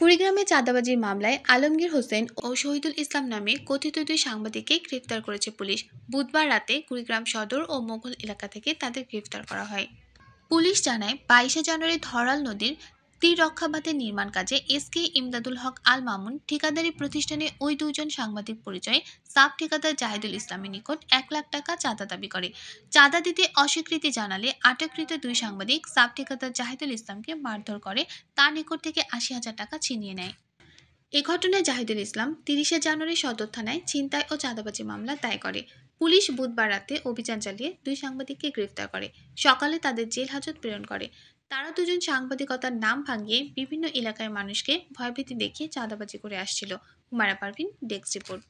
কুড়িগ্রামে চাঁদাবাজির মামলায় আলমগীর হোসেন ও শহীদুল ইসলাম নামে কথিত দুই সাংবাদিককে গ্রেফতার করেছে পুলিশ বুধবার রাতে কুড়িগ্রাম সদর ও মোগল এলাকা থেকে তাদের গ্রেফতার করা হয় পুলিশ জানায় বাইশে জানুয়ারি ধরাল নদীর তীর রক্ষাবাতের নির্মাণ কাজে এস কে ইমদাদুল হক আল মামুন ঠিকাদারি প্রতিষ্ঠানে ওই দুজন সাংবাদিক পরিচয়ে সাব ঠিকাদার জাহিদুল ইসলামের নিকট এক লাখ টাকা চাঁদা দাবি করে চাঁদা দিতে অস্বীকৃতি জানালে আটককৃত দুই সাংবাদিক সাব ঠিকাদার জাহিদুল ইসলামকে মারধর করে তার নিকট থেকে আশি হাজার টাকা ছিনিয়ে নেয় এ ঘটনায় জাহিদুল ইসলাম তিরিশে জানুয়ারি সদর থানায় ছিনতাই ও চাঁদাবাজি মামলা দায় করে পুলিশ বুধবার রাতে অভিযান চালিয়ে দুই সাংবাদিককে গ্রেফতার করে সকালে তাদের জেল হাজত প্রেরণ করে তারা দুজন সাংবাদিকতার নাম ভাঙিয়ে বিভিন্ন এলাকায় মানুষকে ভয়ভীতি দেখিয়ে চাঁদাবাজি করে আসছিল কুমারা পারভিন ডেস্ক রিপোর্ট